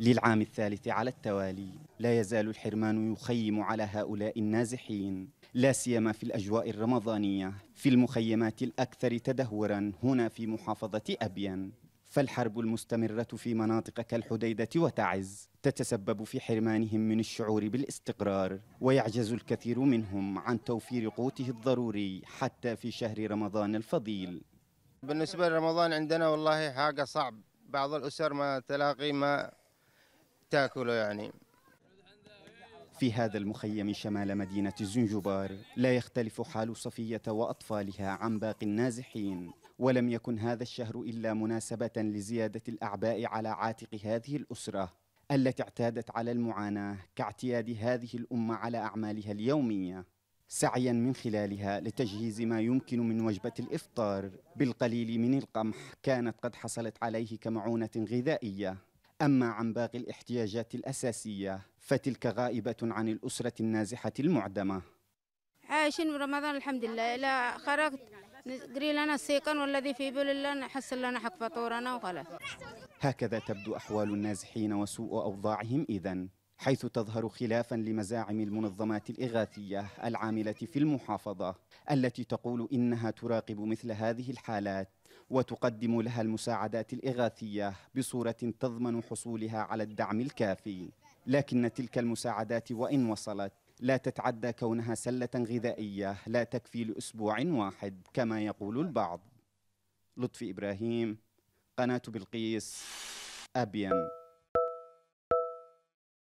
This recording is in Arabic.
للعام الثالث على التوالي لا يزال الحرمان يخيم على هؤلاء النازحين لا سيما في الأجواء الرمضانية في المخيمات الأكثر تدهورا هنا في محافظة أبين فالحرب المستمرة في مناطق كالحديدة وتعز تتسبب في حرمانهم من الشعور بالاستقرار ويعجز الكثير منهم عن توفير قوته الضروري حتى في شهر رمضان الفضيل بالنسبة لرمضان عندنا والله حاجة صعب بعض الأسر ما تلاقي ما تاكله يعني في هذا المخيم شمال مدينة زنجبار لا يختلف حال صفية وأطفالها عن باقي النازحين ولم يكن هذا الشهر إلا مناسبة لزيادة الأعباء على عاتق هذه الأسرة التي اعتادت على المعاناة كاعتياد هذه الأمة على أعمالها اليومية سعيا من خلالها لتجهيز ما يمكن من وجبة الإفطار بالقليل من القمح كانت قد حصلت عليه كمعونة غذائية أما عن باقي الاحتياجات الأساسية فتلك غائبة عن الأسرة النازحة المعدمة عايشين برمضان الحمد لله لا خرجت نقري لنا السيقان والذي في بول الله نحصل لنا حق فطورنا وخلاص هكذا تبدو أحوال النازحين وسوء أوضاعهم إذا حيث تظهر خلافا لمزاعم المنظمات الإغاثية العاملة في المحافظة التي تقول إنها تراقب مثل هذه الحالات وتقدم لها المساعدات الإغاثية بصورة تضمن حصولها على الدعم الكافي لكن تلك المساعدات وإن وصلت لا تتعدى كونها سلة غذائية لا تكفي لأسبوع واحد كما يقول البعض لطفي إبراهيم قناة بلقيس أبيان